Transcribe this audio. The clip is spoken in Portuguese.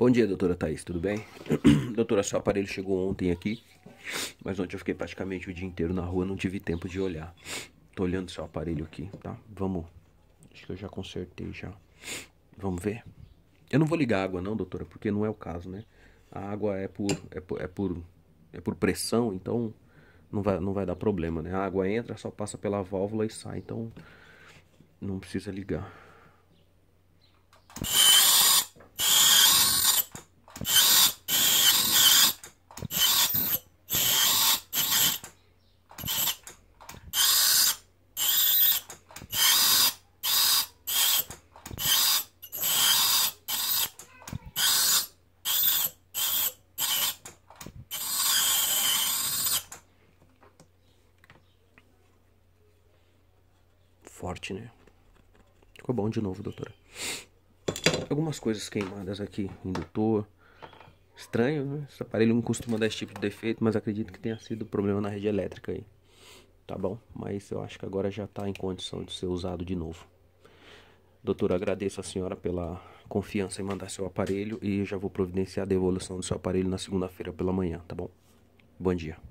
Bom dia, doutora Thaís, tudo bem? doutora, seu aparelho chegou ontem aqui, mas ontem eu fiquei praticamente o dia inteiro na rua, não tive tempo de olhar. Tô olhando seu aparelho aqui, tá? Vamos. Acho que eu já consertei já. Vamos ver? Eu não vou ligar a água não, doutora, porque não é o caso, né? A água é por é por, é por, é por pressão, então não vai, não vai dar problema, né? A água entra, só passa pela válvula e sai, então não precisa ligar. forte, né? Ficou bom de novo, doutora. Algumas coisas queimadas aqui, indutor. Estranho, né? Esse aparelho não costuma dar esse tipo de defeito, mas acredito que tenha sido problema na rede elétrica aí. Tá bom? Mas eu acho que agora já está em condição de ser usado de novo. Doutora, agradeço a senhora pela confiança em mandar seu aparelho e já vou providenciar a devolução do seu aparelho na segunda-feira pela manhã, tá bom? Bom dia.